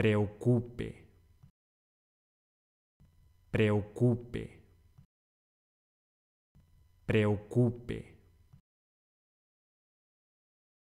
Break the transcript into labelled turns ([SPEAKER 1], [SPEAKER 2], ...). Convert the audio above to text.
[SPEAKER 1] preocupe, preocupe, preocupe.